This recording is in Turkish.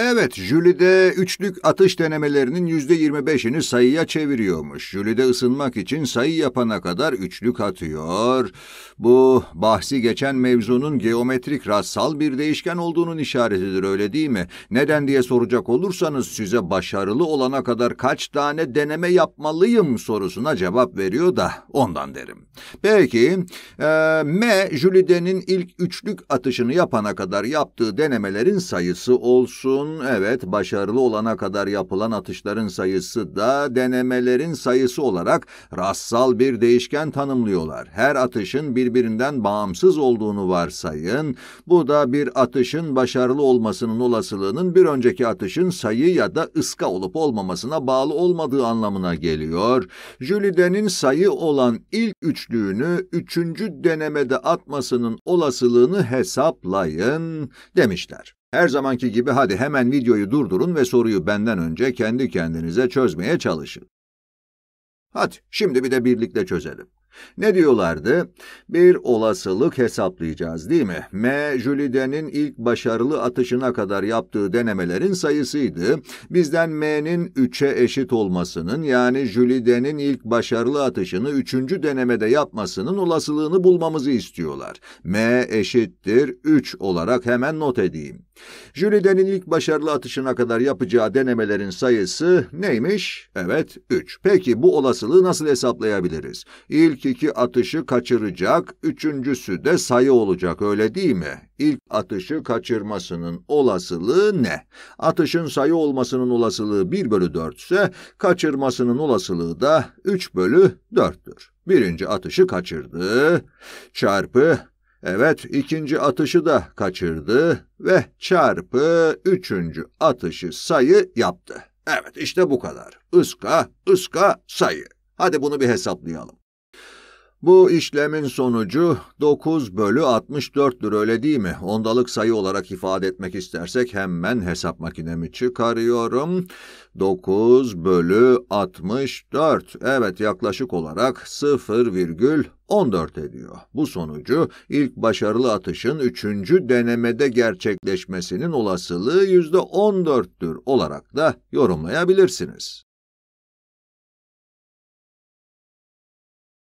Evet, Jülide üçlük atış denemelerinin yüzde yirmi beşini sayıya çeviriyormuş. Jülide ısınmak için sayı yapana kadar üçlük atıyor. Bu bahsi geçen mevzunun geometrik rastsal bir değişken olduğunun işaretidir öyle değil mi? Neden diye soracak olursanız size başarılı olana kadar kaç tane deneme yapmalıyım sorusuna cevap veriyor da ondan derim. Peki, e, M Jülide'nin ilk üçlük atışını yapana kadar yaptığı denemelerin sayısı olsun bunun evet başarılı olana kadar yapılan atışların sayısı da denemelerin sayısı olarak rassal bir değişken tanımlıyorlar. Her atışın birbirinden bağımsız olduğunu varsayın. Bu da bir atışın başarılı olmasının olasılığının bir önceki atışın sayı ya da ıska olup olmamasına bağlı olmadığı anlamına geliyor. Jülide'nin sayı olan ilk üçlüğünü üçüncü denemede atmasının olasılığını hesaplayın demişler. Her zamanki gibi hadi hemen videoyu durdurun ve soruyu benden önce kendi kendinize çözmeye çalışın. Hadi şimdi bir de birlikte çözelim. Ne diyorlardı? Bir olasılık hesaplayacağız değil mi? M. Jülide'nin ilk başarılı atışına kadar yaptığı denemelerin sayısıydı. Bizden M'nin 3'e eşit olmasının yani Jülide'nin ilk başarılı atışını 3. denemede yapmasının olasılığını bulmamızı istiyorlar. M eşittir 3 olarak hemen not edeyim. Jülide'nin ilk başarılı atışına kadar yapacağı denemelerin sayısı neymiş? Evet 3. Peki bu olasılığı nasıl hesaplayabiliriz? İlk 42 atışı kaçıracak, üçüncüsü de sayı olacak öyle değil mi? İlk atışı kaçırmasının olasılığı ne? Atışın sayı olmasının olasılığı 1 bölü 4 ise kaçırmasının olasılığı da 3 bölü 4'tür. Birinci atışı kaçırdı, çarpı Evet, ikinci atışı da kaçırdı ve çarpı üçüncü atışı sayı yaptı. Evet, işte bu kadar. Iska, ıska, sayı. Hadi bunu bir hesaplayalım. Bu işlemin sonucu 9 bölü 64'tür öyle değil mi? Ondalık sayı olarak ifade etmek istersek hemen hesap makinemi çıkarıyorum. 9 bölü 64. Evet yaklaşık olarak 0,14 ediyor. Bu sonucu ilk başarılı atışın 3. denemede gerçekleşmesinin olasılığı %14'tür olarak da yorumlayabilirsiniz.